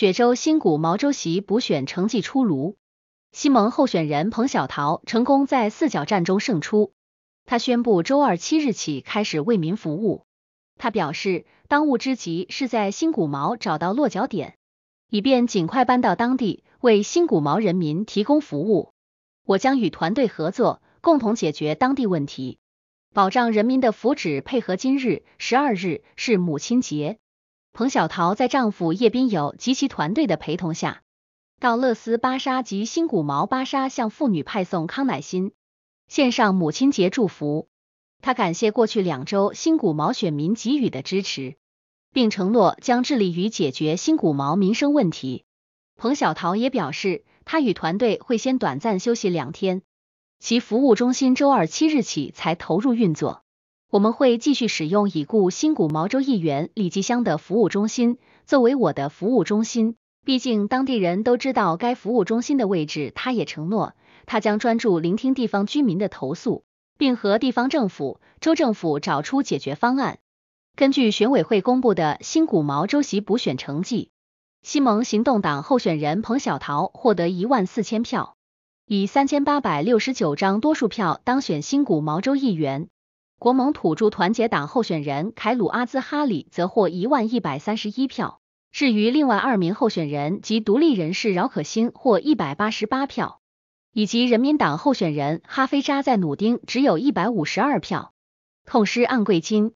雪州新谷毛州席补选成绩出炉，西盟候选人彭小桃成功在四角战中胜出。他宣布周二七日起开始为民服务。他表示，当务之急是在新谷毛找到落脚点，以便尽快搬到当地，为新谷毛人民提供服务。我将与团队合作，共同解决当地问题，保障人民的福祉。配合今日十二日是母亲节。彭小桃在丈夫叶斌友及其团队的陪同下，到勒斯巴沙及新古毛巴沙向妇女派送康乃馨，献上母亲节祝福。她感谢过去两周新古毛选民给予的支持，并承诺将致力于解决新古毛民生问题。彭小桃也表示，她与团队会先短暂休息两天，其服务中心周二七日起才投入运作。我们会继续使用已故新谷毛州议员李吉香的服务中心作为我的服务中心，毕竟当地人都知道该服务中心的位置。他也承诺，他将专注聆听地方居民的投诉，并和地方政府、州政府找出解决方案。根据选委会公布的新谷毛州席补选成绩，西蒙行动党候选人彭小桃获得一万四千票，以三千八百六十九张多数票当选新谷毛州议员。国盟土著团结党候选人凯鲁阿兹哈里则获一万一百三十一票，至于另外二名候选人及独立人士饶可欣获一百八十八票，以及人民党候选人哈菲扎在努丁只有一百五十二票，痛失暗贵金。